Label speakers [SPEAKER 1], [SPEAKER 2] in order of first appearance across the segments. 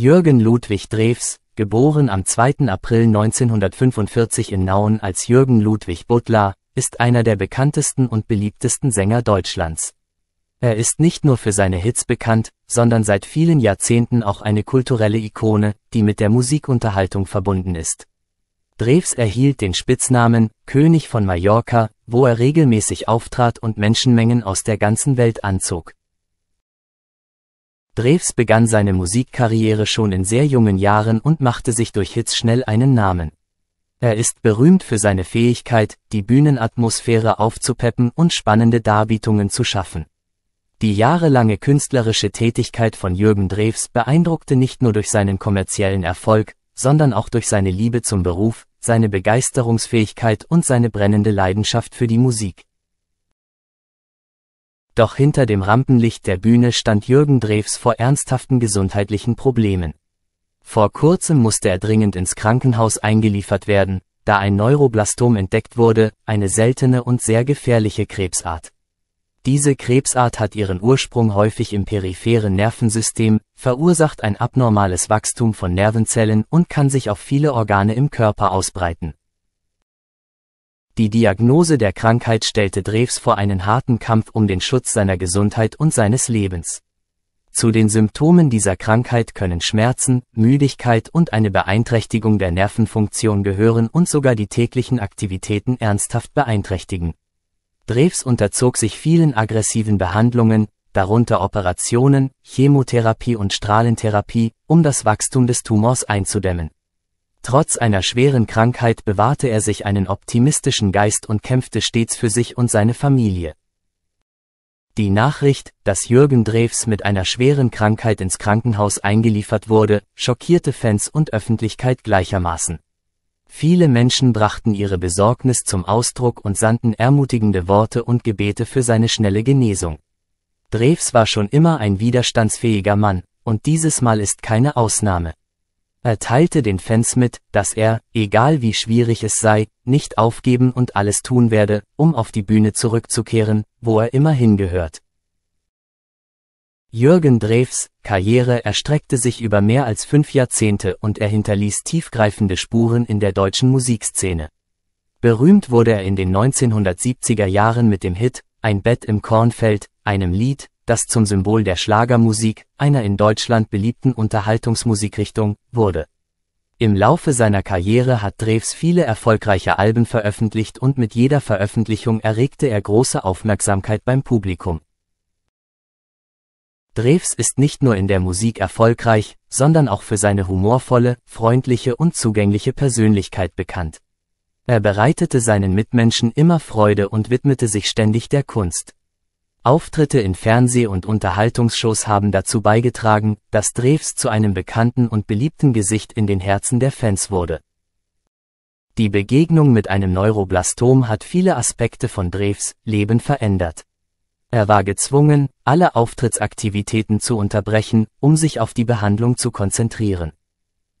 [SPEAKER 1] Jürgen Ludwig Drews, geboren am 2. April 1945 in Nauen als Jürgen Ludwig Butler, ist einer der bekanntesten und beliebtesten Sänger Deutschlands. Er ist nicht nur für seine Hits bekannt, sondern seit vielen Jahrzehnten auch eine kulturelle Ikone, die mit der Musikunterhaltung verbunden ist. Drews erhielt den Spitznamen König von Mallorca, wo er regelmäßig auftrat und Menschenmengen aus der ganzen Welt anzog. Dreves begann seine Musikkarriere schon in sehr jungen Jahren und machte sich durch Hits schnell einen Namen. Er ist berühmt für seine Fähigkeit, die Bühnenatmosphäre aufzupeppen und spannende Darbietungen zu schaffen. Die jahrelange künstlerische Tätigkeit von Jürgen Dreves beeindruckte nicht nur durch seinen kommerziellen Erfolg, sondern auch durch seine Liebe zum Beruf, seine Begeisterungsfähigkeit und seine brennende Leidenschaft für die Musik. Doch hinter dem Rampenlicht der Bühne stand Jürgen Drews vor ernsthaften gesundheitlichen Problemen. Vor kurzem musste er dringend ins Krankenhaus eingeliefert werden, da ein Neuroblastom entdeckt wurde, eine seltene und sehr gefährliche Krebsart. Diese Krebsart hat ihren Ursprung häufig im peripheren Nervensystem, verursacht ein abnormales Wachstum von Nervenzellen und kann sich auf viele Organe im Körper ausbreiten die Diagnose der Krankheit stellte Dreves vor einen harten Kampf um den Schutz seiner Gesundheit und seines Lebens. Zu den Symptomen dieser Krankheit können Schmerzen, Müdigkeit und eine Beeinträchtigung der Nervenfunktion gehören und sogar die täglichen Aktivitäten ernsthaft beeinträchtigen. Dreves unterzog sich vielen aggressiven Behandlungen, darunter Operationen, Chemotherapie und Strahlentherapie, um das Wachstum des Tumors einzudämmen. Trotz einer schweren Krankheit bewahrte er sich einen optimistischen Geist und kämpfte stets für sich und seine Familie. Die Nachricht, dass Jürgen Drews mit einer schweren Krankheit ins Krankenhaus eingeliefert wurde, schockierte Fans und Öffentlichkeit gleichermaßen. Viele Menschen brachten ihre Besorgnis zum Ausdruck und sandten ermutigende Worte und Gebete für seine schnelle Genesung. Drews war schon immer ein widerstandsfähiger Mann, und dieses Mal ist keine Ausnahme. Er teilte den Fans mit, dass er, egal wie schwierig es sei, nicht aufgeben und alles tun werde, um auf die Bühne zurückzukehren, wo er immer hingehört. Jürgen Drews Karriere erstreckte sich über mehr als fünf Jahrzehnte und er hinterließ tiefgreifende Spuren in der deutschen Musikszene. Berühmt wurde er in den 1970er Jahren mit dem Hit Ein Bett im Kornfeld, einem Lied, das zum Symbol der Schlagermusik, einer in Deutschland beliebten Unterhaltungsmusikrichtung, wurde. Im Laufe seiner Karriere hat Dreves viele erfolgreiche Alben veröffentlicht und mit jeder Veröffentlichung erregte er große Aufmerksamkeit beim Publikum. Dreves ist nicht nur in der Musik erfolgreich, sondern auch für seine humorvolle, freundliche und zugängliche Persönlichkeit bekannt. Er bereitete seinen Mitmenschen immer Freude und widmete sich ständig der Kunst. Auftritte in Fernseh- und Unterhaltungsshows haben dazu beigetragen, dass Dreves zu einem bekannten und beliebten Gesicht in den Herzen der Fans wurde. Die Begegnung mit einem Neuroblastom hat viele Aspekte von Dreves Leben verändert. Er war gezwungen, alle Auftrittsaktivitäten zu unterbrechen, um sich auf die Behandlung zu konzentrieren.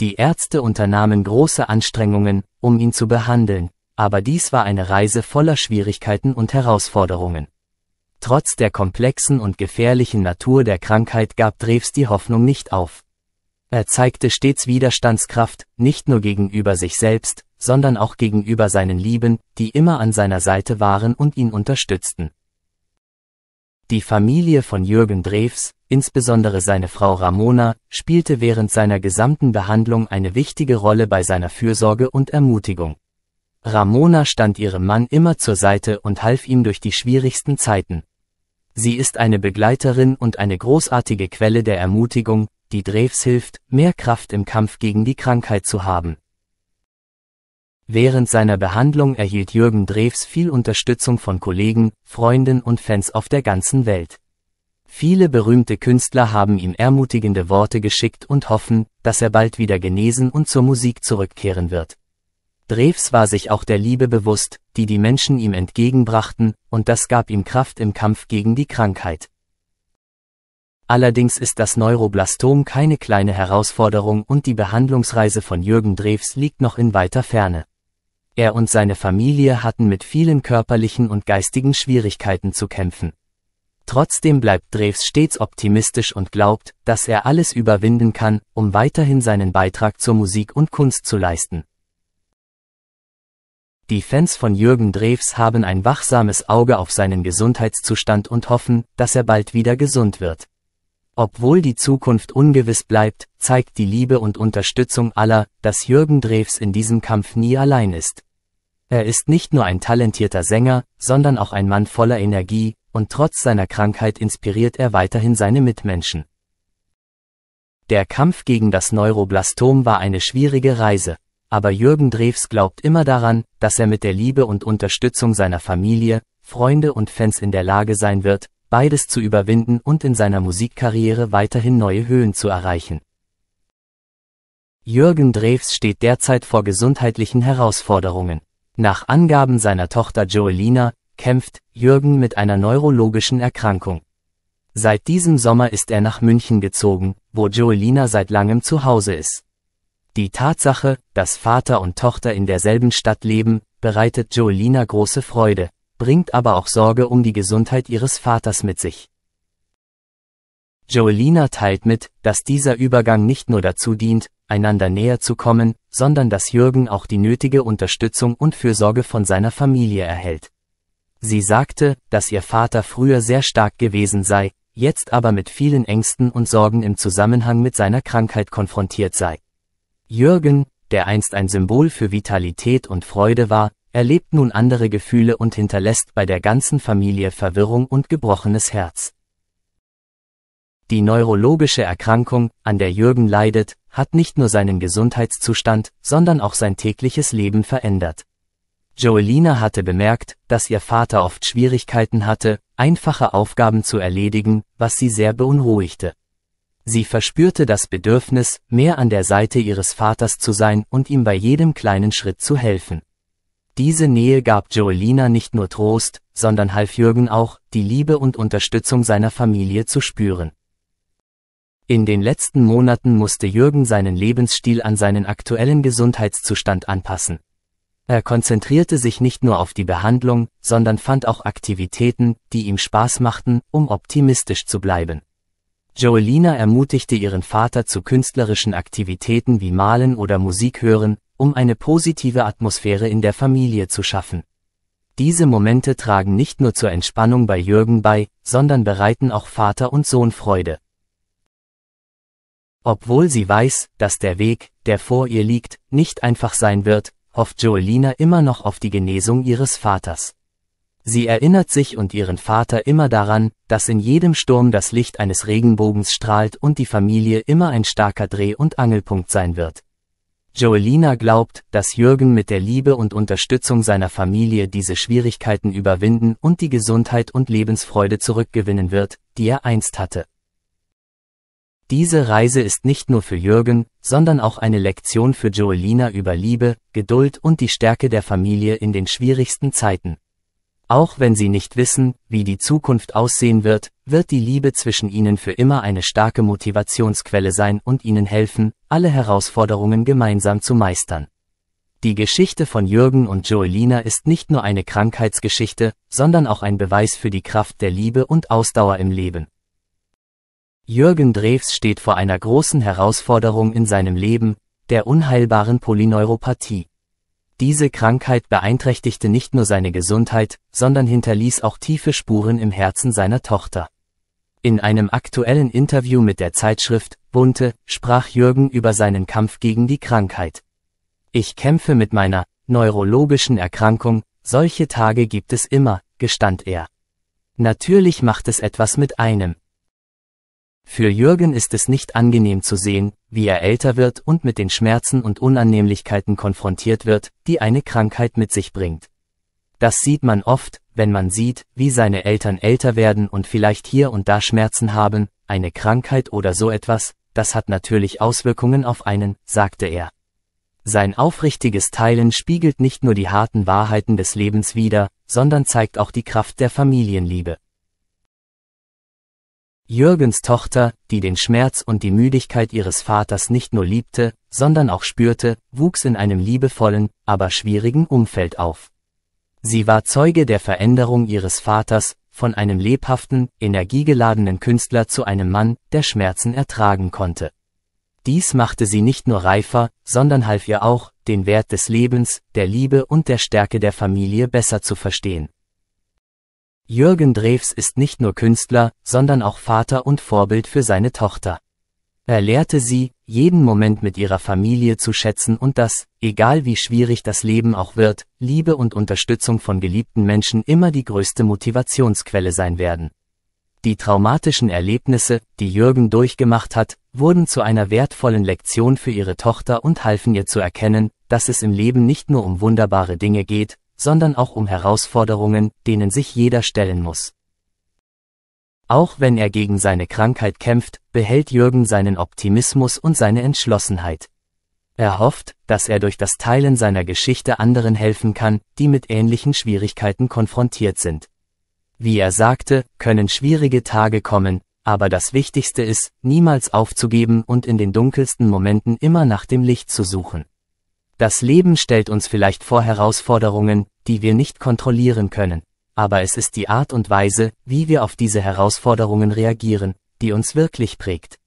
[SPEAKER 1] Die Ärzte unternahmen große Anstrengungen, um ihn zu behandeln, aber dies war eine Reise voller Schwierigkeiten und Herausforderungen. Trotz der komplexen und gefährlichen Natur der Krankheit gab Drews die Hoffnung nicht auf. Er zeigte stets Widerstandskraft, nicht nur gegenüber sich selbst, sondern auch gegenüber seinen Lieben, die immer an seiner Seite waren und ihn unterstützten. Die Familie von Jürgen Drews, insbesondere seine Frau Ramona, spielte während seiner gesamten Behandlung eine wichtige Rolle bei seiner Fürsorge und Ermutigung. Ramona stand ihrem Mann immer zur Seite und half ihm durch die schwierigsten Zeiten. Sie ist eine Begleiterin und eine großartige Quelle der Ermutigung, die Dreves hilft, mehr Kraft im Kampf gegen die Krankheit zu haben. Während seiner Behandlung erhielt Jürgen Dreves viel Unterstützung von Kollegen, Freunden und Fans auf der ganzen Welt. Viele berühmte Künstler haben ihm ermutigende Worte geschickt und hoffen, dass er bald wieder genesen und zur Musik zurückkehren wird. Drews war sich auch der Liebe bewusst, die die Menschen ihm entgegenbrachten, und das gab ihm Kraft im Kampf gegen die Krankheit. Allerdings ist das Neuroblastom keine kleine Herausforderung und die Behandlungsreise von Jürgen Drews liegt noch in weiter Ferne. Er und seine Familie hatten mit vielen körperlichen und geistigen Schwierigkeiten zu kämpfen. Trotzdem bleibt Drews stets optimistisch und glaubt, dass er alles überwinden kann, um weiterhin seinen Beitrag zur Musik und Kunst zu leisten. Die Fans von Jürgen Drews haben ein wachsames Auge auf seinen Gesundheitszustand und hoffen, dass er bald wieder gesund wird. Obwohl die Zukunft ungewiss bleibt, zeigt die Liebe und Unterstützung aller, dass Jürgen Drews in diesem Kampf nie allein ist. Er ist nicht nur ein talentierter Sänger, sondern auch ein Mann voller Energie, und trotz seiner Krankheit inspiriert er weiterhin seine Mitmenschen. Der Kampf gegen das Neuroblastom war eine schwierige Reise, aber Jürgen Drews glaubt immer daran, dass er mit der Liebe und Unterstützung seiner Familie, Freunde und Fans in der Lage sein wird, beides zu überwinden und in seiner Musikkarriere weiterhin neue Höhen zu erreichen. Jürgen Drews steht derzeit vor gesundheitlichen Herausforderungen. Nach Angaben seiner Tochter Joelina kämpft Jürgen mit einer neurologischen Erkrankung. Seit diesem Sommer ist er nach München gezogen, wo Joelina seit langem zu Hause ist. Die Tatsache, dass Vater und Tochter in derselben Stadt leben, bereitet Joelina große Freude, bringt aber auch Sorge um die Gesundheit ihres Vaters mit sich. Joelina teilt mit, dass dieser Übergang nicht nur dazu dient, einander näher zu kommen, sondern dass Jürgen auch die nötige Unterstützung und Fürsorge von seiner Familie erhält. Sie sagte, dass ihr Vater früher sehr stark gewesen sei, jetzt aber mit vielen Ängsten und Sorgen im Zusammenhang mit seiner Krankheit konfrontiert sei. Jürgen, der einst ein Symbol für Vitalität und Freude war, erlebt nun andere Gefühle und hinterlässt bei der ganzen Familie Verwirrung und gebrochenes Herz. Die neurologische Erkrankung, an der Jürgen leidet, hat nicht nur seinen Gesundheitszustand, sondern auch sein tägliches Leben verändert. Joelina hatte bemerkt, dass ihr Vater oft Schwierigkeiten hatte, einfache Aufgaben zu erledigen, was sie sehr beunruhigte. Sie verspürte das Bedürfnis, mehr an der Seite ihres Vaters zu sein und ihm bei jedem kleinen Schritt zu helfen. Diese Nähe gab Joelina nicht nur Trost, sondern half Jürgen auch, die Liebe und Unterstützung seiner Familie zu spüren. In den letzten Monaten musste Jürgen seinen Lebensstil an seinen aktuellen Gesundheitszustand anpassen. Er konzentrierte sich nicht nur auf die Behandlung, sondern fand auch Aktivitäten, die ihm Spaß machten, um optimistisch zu bleiben. Joelina ermutigte ihren Vater zu künstlerischen Aktivitäten wie Malen oder Musik hören, um eine positive Atmosphäre in der Familie zu schaffen. Diese Momente tragen nicht nur zur Entspannung bei Jürgen bei, sondern bereiten auch Vater und Sohn Freude. Obwohl sie weiß, dass der Weg, der vor ihr liegt, nicht einfach sein wird, hofft Joelina immer noch auf die Genesung ihres Vaters. Sie erinnert sich und ihren Vater immer daran, dass in jedem Sturm das Licht eines Regenbogens strahlt und die Familie immer ein starker Dreh- und Angelpunkt sein wird. Joelina glaubt, dass Jürgen mit der Liebe und Unterstützung seiner Familie diese Schwierigkeiten überwinden und die Gesundheit und Lebensfreude zurückgewinnen wird, die er einst hatte. Diese Reise ist nicht nur für Jürgen, sondern auch eine Lektion für Joelina über Liebe, Geduld und die Stärke der Familie in den schwierigsten Zeiten. Auch wenn sie nicht wissen, wie die Zukunft aussehen wird, wird die Liebe zwischen ihnen für immer eine starke Motivationsquelle sein und ihnen helfen, alle Herausforderungen gemeinsam zu meistern. Die Geschichte von Jürgen und Joelina ist nicht nur eine Krankheitsgeschichte, sondern auch ein Beweis für die Kraft der Liebe und Ausdauer im Leben. Jürgen Drews steht vor einer großen Herausforderung in seinem Leben, der unheilbaren Polyneuropathie. Diese Krankheit beeinträchtigte nicht nur seine Gesundheit, sondern hinterließ auch tiefe Spuren im Herzen seiner Tochter. In einem aktuellen Interview mit der Zeitschrift Bunte sprach Jürgen über seinen Kampf gegen die Krankheit. Ich kämpfe mit meiner neurologischen Erkrankung, solche Tage gibt es immer, gestand er. Natürlich macht es etwas mit einem. Für Jürgen ist es nicht angenehm zu sehen, wie er älter wird und mit den Schmerzen und Unannehmlichkeiten konfrontiert wird, die eine Krankheit mit sich bringt. Das sieht man oft, wenn man sieht, wie seine Eltern älter werden und vielleicht hier und da Schmerzen haben, eine Krankheit oder so etwas, das hat natürlich Auswirkungen auf einen, sagte er. Sein aufrichtiges Teilen spiegelt nicht nur die harten Wahrheiten des Lebens wider, sondern zeigt auch die Kraft der Familienliebe. Jürgens Tochter, die den Schmerz und die Müdigkeit ihres Vaters nicht nur liebte, sondern auch spürte, wuchs in einem liebevollen, aber schwierigen Umfeld auf. Sie war Zeuge der Veränderung ihres Vaters, von einem lebhaften, energiegeladenen Künstler zu einem Mann, der Schmerzen ertragen konnte. Dies machte sie nicht nur reifer, sondern half ihr auch, den Wert des Lebens, der Liebe und der Stärke der Familie besser zu verstehen. Jürgen Drews ist nicht nur Künstler, sondern auch Vater und Vorbild für seine Tochter. Er lehrte sie, jeden Moment mit ihrer Familie zu schätzen und dass, egal wie schwierig das Leben auch wird, Liebe und Unterstützung von geliebten Menschen immer die größte Motivationsquelle sein werden. Die traumatischen Erlebnisse, die Jürgen durchgemacht hat, wurden zu einer wertvollen Lektion für ihre Tochter und halfen ihr zu erkennen, dass es im Leben nicht nur um wunderbare Dinge geht, sondern auch um Herausforderungen, denen sich jeder stellen muss. Auch wenn er gegen seine Krankheit kämpft, behält Jürgen seinen Optimismus und seine Entschlossenheit. Er hofft, dass er durch das Teilen seiner Geschichte anderen helfen kann, die mit ähnlichen Schwierigkeiten konfrontiert sind. Wie er sagte, können schwierige Tage kommen, aber das Wichtigste ist, niemals aufzugeben und in den dunkelsten Momenten immer nach dem Licht zu suchen. Das Leben stellt uns vielleicht vor Herausforderungen, die wir nicht kontrollieren können, aber es ist die Art und Weise, wie wir auf diese Herausforderungen reagieren, die uns wirklich prägt.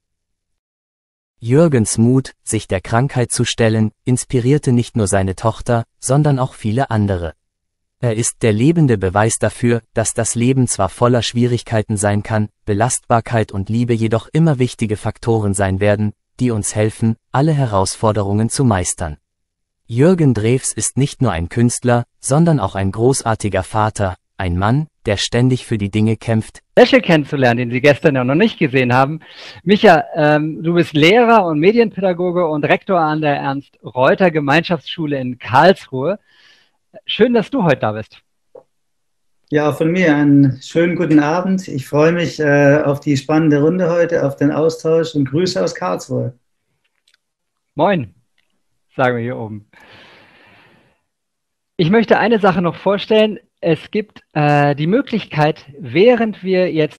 [SPEAKER 1] Jürgens Mut, sich der Krankheit zu stellen, inspirierte nicht nur seine Tochter, sondern auch viele andere. Er ist der lebende Beweis dafür, dass das Leben zwar voller Schwierigkeiten sein kann, Belastbarkeit und Liebe jedoch immer wichtige Faktoren sein werden, die uns helfen, alle Herausforderungen zu meistern. Jürgen Drews ist nicht nur ein Künstler, sondern auch ein großartiger Vater, ein Mann, der ständig für die Dinge kämpft. Löschel kennenzulernen, den Sie gestern ja noch nicht gesehen haben. Micha, ähm, du bist Lehrer und Medienpädagoge und Rektor an der Ernst-Reuter-Gemeinschaftsschule in Karlsruhe. Schön, dass du heute da bist. Ja, von mir einen schönen guten Abend. Ich freue mich äh, auf die spannende Runde heute, auf den Austausch und Grüße aus Karlsruhe. Moin sagen wir hier oben. Ich möchte eine Sache noch vorstellen. Es gibt äh, die Möglichkeit, während wir jetzt